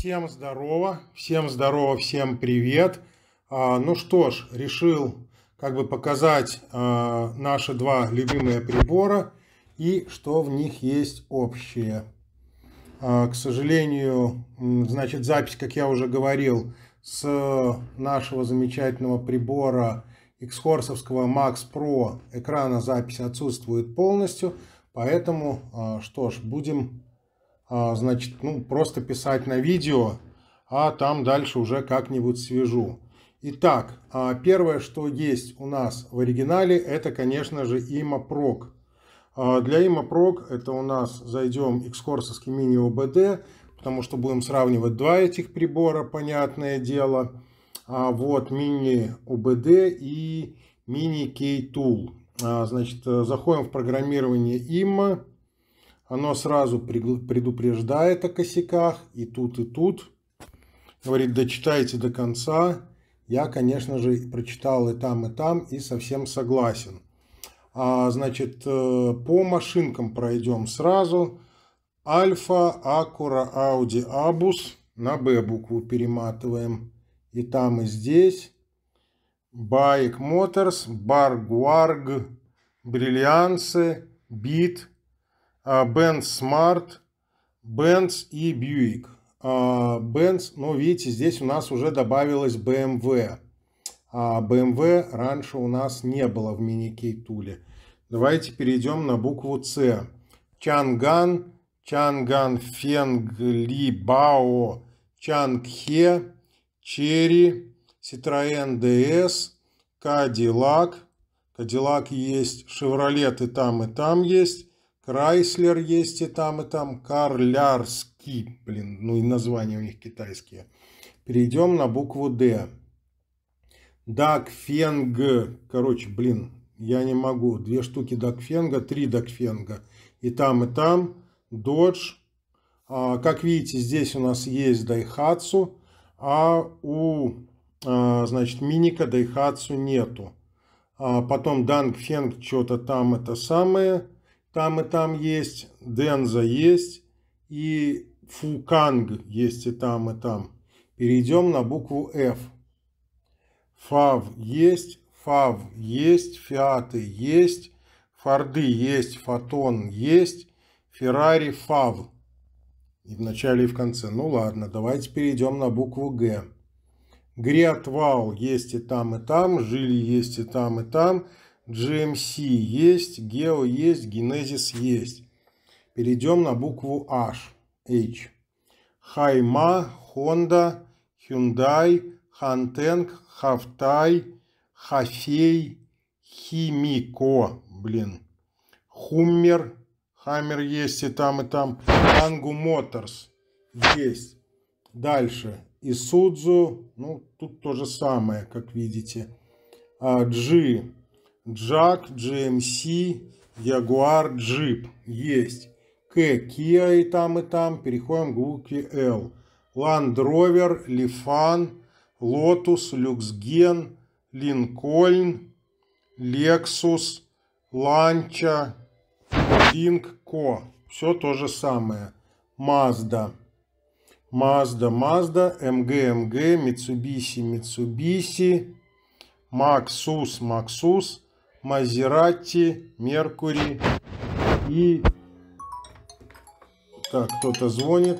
Всем здорово, всем здорово, всем привет. А, ну что ж, решил как бы показать а, наши два любимые прибора и что в них есть общее. А, к сожалению, значит, запись, как я уже говорил, с нашего замечательного прибора Xhorse'овского Max Pro экрана записи отсутствует полностью, поэтому, что ж, будем а, значит, ну, просто писать на видео, а там дальше уже как-нибудь свяжу. Итак, а, первое, что есть у нас в оригинале, это, конечно же, имапрок. А, для имапрок это у нас зайдем экскорсовский мини-ОБД, потому что будем сравнивать два этих прибора, понятное дело. Вот мини-ОБД и мини k Значит, э, заходим в программирование има оно сразу предупреждает о косяках и тут, и тут. Говорит, дочитайте до конца. Я, конечно же, прочитал и там, и там, и совсем согласен. А, значит, э, по машинкам пройдем сразу. Альфа, Акура, Ауди, Абус. На Б букву перематываем. И там, и здесь. Байк Моторс, Баргуарг, Бриллиансы, Бит, а, Benz Smart, Benz и Buick. А, Benz, ну, видите, здесь у нас уже добавилось BMW. А BMW раньше у нас не было в мини-кейтуле. Давайте перейдем на букву С. Чанган, Чанган Фенг Ли Бао, Чангхе, Черри, Citroen DS, Cadillac. Cadillac есть, Chevrolet и там, и там есть. Крайслер есть и там, и там. Карлярский, блин, ну и названия у них китайские. Перейдем на букву «Д». Дакфенг, короче, блин, я не могу. Две штуки Дакфенга, три Дакфенга. И там, и там. Додж. А, как видите, здесь у нас есть Дайхатсу, а у, а, значит, Миника Дайхатсу нету. А потом Дангфенг что-то там это самое. Там и там есть, Денза есть, и Фуканг есть и там, и там. Перейдем на букву F. Фав есть, Фав есть, Фиаты есть, Форды есть, Фотон есть, Феррари Фав. И в начале, и в конце. Ну ладно, давайте перейдем на букву Г. Гриатвал есть и там, и там, Жили есть и там, и там, GMC есть, Geo есть, Genesis есть. Перейдем на букву H. H. Хайма, Honda, Hyundai, Хантенг, Хафтай, Хафей, Химико, блин. Хуммер, Хаммер есть и там, и там. Ангу Моторс есть. Дальше. Исудзу, ну, тут то же самое, как видите. А, G, Джак, GMC, Jaguar, Jeep. Есть. К, Kia и там, и там. Переходим к букве L. Land Rover, Лифан, Lotus, Люксген, Линкольн, Lexus, Ланча, Динг, Ко. Все то же самое. Mazda. Mazda, Mazda, MG, MG, Mitsubishi, Mitsubishi, Maxus, Maxus, Мазерати, Меркури и... Так, кто-то звонит.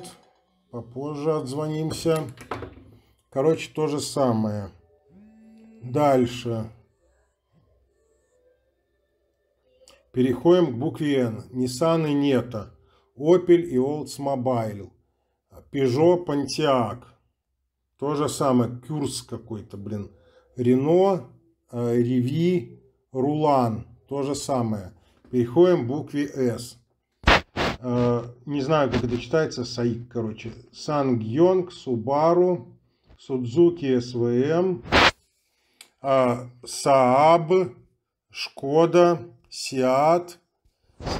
Попозже отзвонимся. Короче, то же самое. Дальше. Переходим к букве N. Nissan и Нета. Opel и Oldsmobile. Peugeot, Pontiac. То же самое. Курс какой-то, блин. Рено, э, Реви, рулан, то же самое. Переходим к букве С. Э, не знаю, как это читается, САИК, короче. Сангьонг, Субару, Судзуки СВМ, а, Сааб, Шкода, Сиат,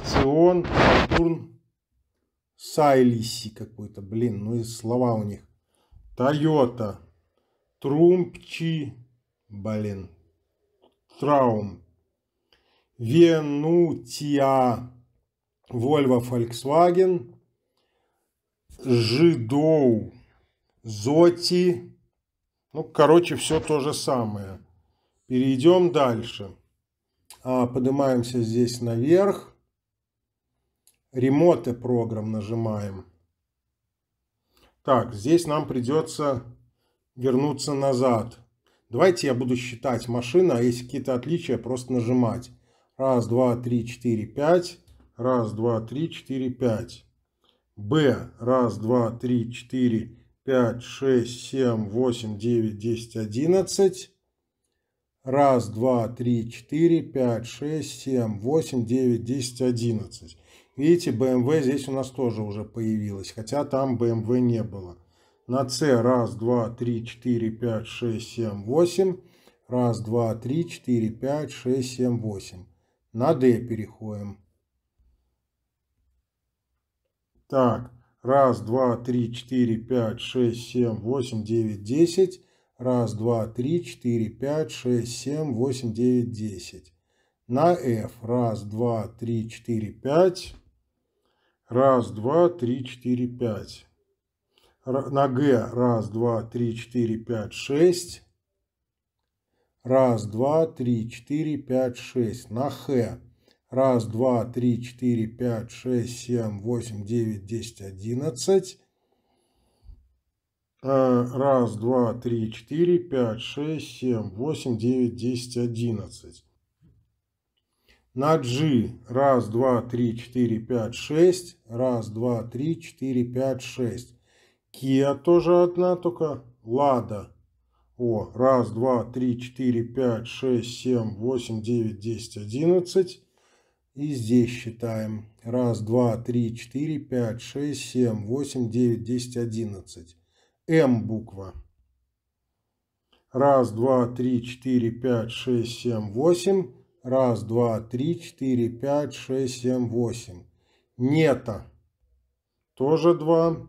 Сцион, Сатурн, Сайлиси какой-то, блин, ну и слова у них. Тойота, Трумпчи, блин, Traum, Венутия, Volvo Фольксваген, Жидоу, Зоти. Ну, короче, все то же самое. Перейдем дальше. А, поднимаемся здесь наверх. Ремоты программ нажимаем. Так, здесь нам придется вернуться назад. Давайте я буду считать машина, а если какие-то отличия, просто нажимать. Раз, два, три, четыре, пять. Раз, два, три, четыре, пять. Б. Раз, два, три, четыре, пять, шесть, семь, восемь, девять, десять, одиннадцать. Раз, два, три, четыре, пять, шесть, семь, восемь, девять, десять, одиннадцать. Видите, BMW здесь у нас тоже уже появилось, хотя там BMW не было. На С раз, два, три, четыре, пять, шесть, семь, восемь. Раз, два, три, четыре, пять, шесть, семь, восемь. На D переходим. Так, раз, два, три, четыре, пять, шесть, семь, восемь, девять, десять. Раз, два, три, четыре, пять, шесть, семь, восемь, девять, десять. На F. Раз, два, три, четыре, пять. Раз, два, три, четыре, пять на Г раз, два, три, четыре, пять, шесть. Раз, два, три, четыре, пять, шесть. На Х. Раз, два, три, четыре, пять, шесть, семь, восемь, девять, десять, одиннадцать. Э, раз, два, три, четыре, пять, шесть, семь, восемь, девять, десять, одиннадцать. На G. Раз, два, три, четыре, пять, шесть. Раз, два, три, четыре, пять, шесть. Киа тоже одна, только Лада. О, раз, два, три, четыре, пять, шесть, семь, восемь, девять, десять, одиннадцать. И здесь считаем. Раз, два, три, четыре, пять, шесть, семь, восемь, девять, десять, одиннадцать. М буква. Раз, два, три, четыре, пять, шесть, семь, восемь. Раз, два, три, четыре, пять, шесть, семь, восемь. Нета. Тоже два.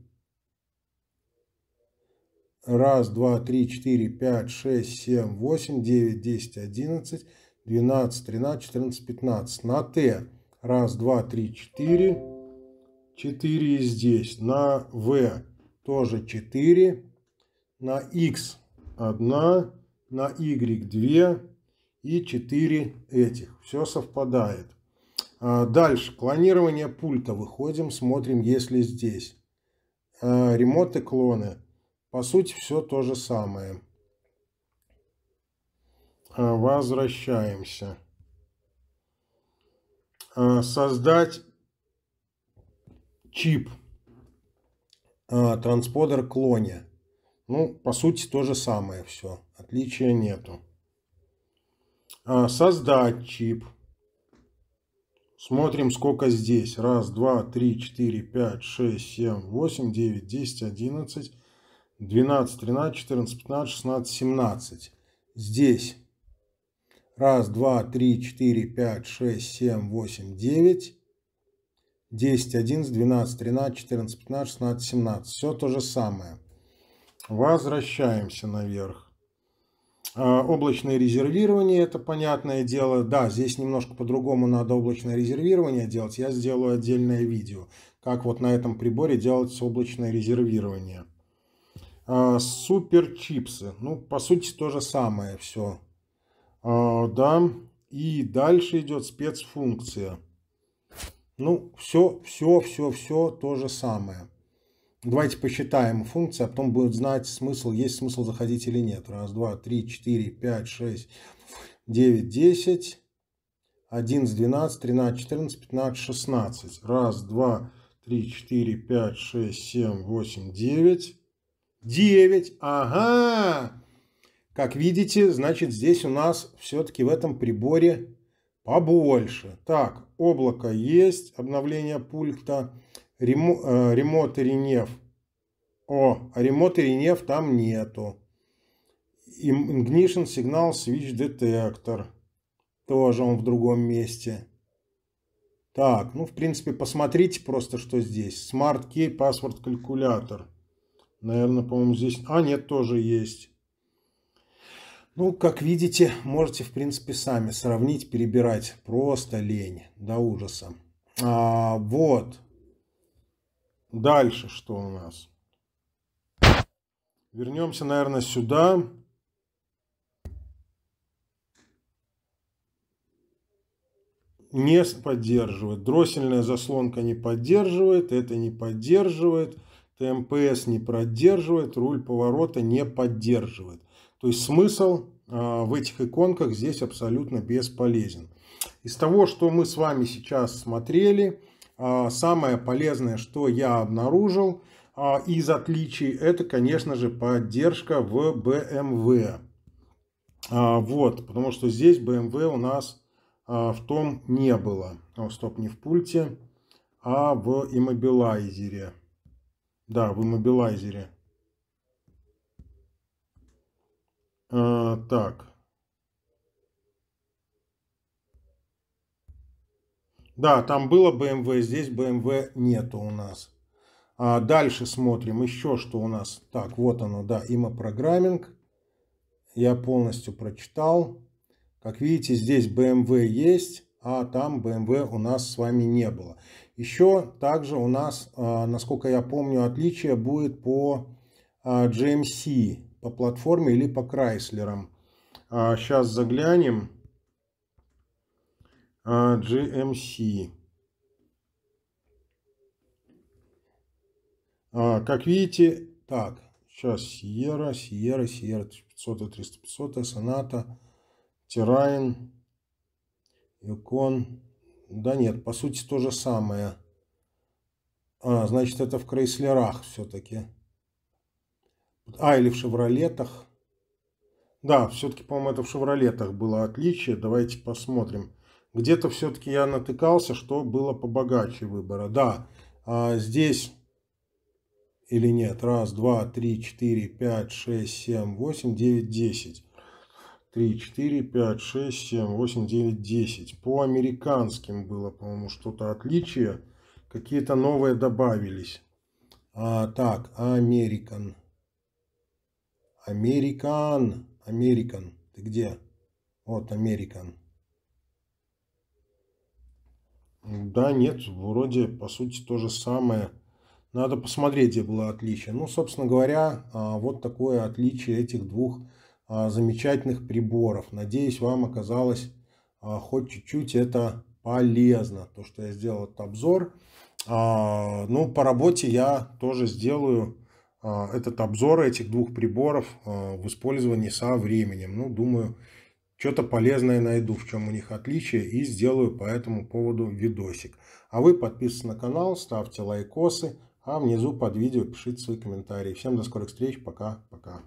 Раз, два, три, четыре, пять, шесть, семь, восемь, девять, десять, одиннадцать, двенадцать, тринадцать, четырнадцать, пятнадцать. На Т. Раз, два, три, четыре. Четыре и здесь. На В тоже четыре. На X одна. На Y две. И четыре этих. Все совпадает. А, дальше. Клонирование пульта. Выходим, смотрим, если здесь. А, Ремоты клоны. По сути, все то же самое. А, возвращаемся. А, создать чип а, трансподер клоне. Ну, по сути, то же самое все. Отличия нету. Создать чип. Смотрим, сколько здесь. Раз, два, три, четыре, пять, шесть, семь, восемь, девять, десять, одиннадцать, 12, 13, 14, 15, 16, 17. Здесь 1, 2, 3, 4, 5, 6, 7, 8, 9, 10, 11, 12, 13, 14, 15, 16, 17. Все то же самое. Возвращаемся наверх. А, облачное резервирование, это понятное дело. Да, здесь немножко по-другому надо облачное резервирование делать. Я сделаю отдельное видео, как вот на этом приборе делать облачное резервирование. А, супер чипсы. Ну, по сути, то же самое все. А, да. И дальше идет спецфункция. Ну, все, все, все, все то же самое. Давайте посчитаем функции, а потом будет знать смысл, есть смысл заходить или нет. Раз, два, три, четыре, пять, шесть, девять, десять. 11, двенадцать, тринадцать, четырнадцать, пятнадцать, шестнадцать. Раз, два, три, четыре, пять, шесть, семь, восемь, девять. 9. Ага. Как видите, значит, здесь у нас все-таки в этом приборе побольше. Так, облако есть, обновление пульта, ремо, э, ренев. О, а ремонт ренев там нету. Ignition сигнал switch детектор. Тоже он в другом месте. Так, ну, в принципе, посмотрите просто, что здесь. Smart Key, паспорт, калькулятор. Наверное, по-моему, здесь... А, нет, тоже есть. Ну, как видите, можете, в принципе, сами сравнить, перебирать. Просто лень до ужаса. А, вот. Дальше что у нас? Вернемся, наверное, сюда. Не поддерживает. Дроссельная заслонка не поддерживает. Это не поддерживает. ТМПС не продерживает, руль поворота не поддерживает. То есть смысл а, в этих иконках здесь абсолютно бесполезен. Из того, что мы с вами сейчас смотрели, а, самое полезное, что я обнаружил а, из отличий, это, конечно же, поддержка в BMW. Вот, потому что здесь BMW у нас в том не было. О, стоп, не в пульте, а в иммобилайзере. Да, в иммобилайзере. А, так. Да, там было BMW, эм здесь BMW эм нету у нас. А дальше смотрим еще, что у нас. Так, вот оно, да, имопрограмминг. Я полностью прочитал. Как видите, здесь BMW эм есть, а там BMW у нас с вами не было. Еще также у нас, а, насколько я помню, отличие будет по а, GMC, по платформе или по Крайслерам. Сейчас а, заглянем. GMC. Как видите, так, сейчас Sierra, Sierra, Sierra 500, 300, 500, Sonata, Terrain, Yukon, да нет, по сути то же самое. А, значит, это в Крейслерах все-таки. А, или в Шевролетах. Да, все-таки, по-моему, это в Шевролетах было отличие. Давайте посмотрим. Где-то все-таки я натыкался, что было побогаче выбора. Да, а здесь или нет? Раз, два, три, четыре, пять, шесть, семь, восемь, девять, десять. 3, 4, 5, 6, 7, 8, 9, 10. По американским было, по-моему, что-то отличие. Какие-то новые добавились. А, так, Американ. Американ. Американ. Ты где? Вот, Американ. Да, нет, вроде, по сути, то же самое. Надо посмотреть, где было отличие. Ну, собственно говоря, а, вот такое отличие этих двух а, замечательных приборов. Надеюсь, вам оказалось а, хоть чуть-чуть это полезно, то, что я сделал этот обзор. А, ну, по работе я тоже сделаю этот обзор этих двух приборов в использовании со временем. Ну, думаю, что-то полезное найду, в чем у них отличие, и сделаю по этому поводу видосик. А вы подписывайтесь на канал, ставьте лайкосы, а внизу под видео пишите свои комментарии. Всем до скорых встреч, пока-пока.